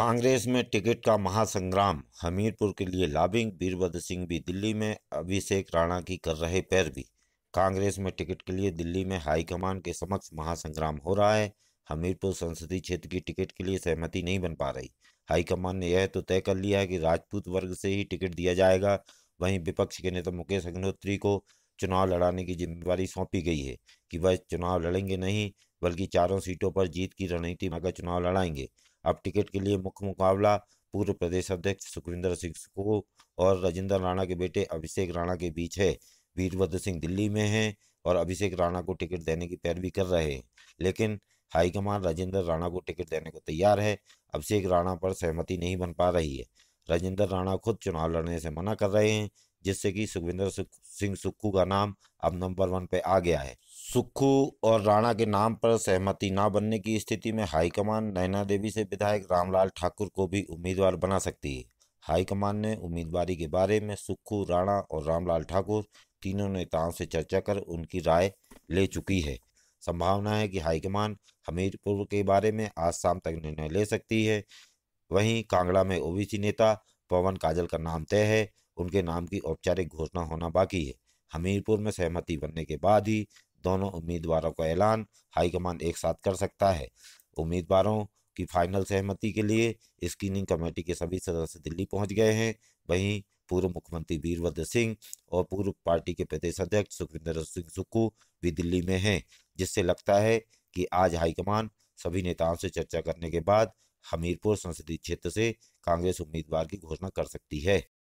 कांग्रेस में टिकट का महासंग्राम हमीरपुर के लिए लाबिंग वीरभद्र सिंह भी दिल्ली में अभिषेक राणा की कर रहे पैरवी कांग्रेस में टिकट के लिए दिल्ली में हाईकमान के समक्ष महासंग्राम हो रहा है हमीरपुर संसदीय क्षेत्र की टिकट के लिए सहमति नहीं बन पा रही हाईकमान ने यह तो तय कर लिया है कि राजपूत वर्ग से ही टिकट दिया जाएगा वहीं विपक्ष के नेता मुकेश अग्निहोत्री को चुनाव लड़ाने की जिम्मेवारी सौंपी गई है कि वह चुनाव लड़ेंगे नहीं बल्कि चारों सीटों पर जीत की रणनीति बनाकर चुनाव लड़ाएंगे अब टिकट के लिए मुख्य मुकाबला पूर्व प्रदेश अध्यक्ष सुखविंदर सिंह को और राजेंद्र राणा के बेटे अभिषेक राणा के बीच है वीरभद्र सिंह दिल्ली में हैं और अभिषेक राणा को टिकट देने की पैरवी कर रहे हैं लेकिन हाईकमान राजेंद्र राणा को टिकट देने को तैयार है अभिषेक राणा पर सहमति नहीं बन पा रही है राजेंद्र राणा खुद चुनाव लड़ने से मना कर रहे हैं जिससे कि सुखविंदर सिंह सुक्खू का नाम अब नंबर वन पे आ गया है सुक्खू और राणा के नाम पर सहमति ना बनने की स्थिति में हाईकमान नैना देवी से विधायक रामलाल ठाकुर को भी उम्मीदवार बना सकती है हाईकमान ने उम्मीदवारी के बारे में सुक्खू राणा और रामलाल ठाकुर तीनों नेताओं से चर्चा कर उनकी राय ले चुकी है संभावना है कि हाईकमान हमीरपुर के बारे में आज शाम तक निर्णय ले सकती है वहीं कांगड़ा में ओबीसी नेता पवन काजल का नाम तय है उनके नाम की औपचारिक घोषणा होना बाकी है हमीरपुर में सहमति बनने के बाद ही दोनों उम्मीदवारों का ऐलान हाईकमान एक साथ कर सकता है उम्मीदवारों की फाइनल सहमति के लिए स्क्रीनिंग कमेटी के सभी सदस्य दिल्ली पहुंच गए हैं वहीं पूर्व मुख्यमंत्री वीरभद्र सिंह और पूर्व पार्टी के प्रदेश अध्यक्ष सुखविंदर सिंह सुक्कू भी दिल्ली में हैं जिससे लगता है कि आज हाईकमान सभी नेताओं से चर्चा करने के बाद हमीरपुर संसदीय क्षेत्र से कांग्रेस उम्मीदवार की घोषणा कर सकती है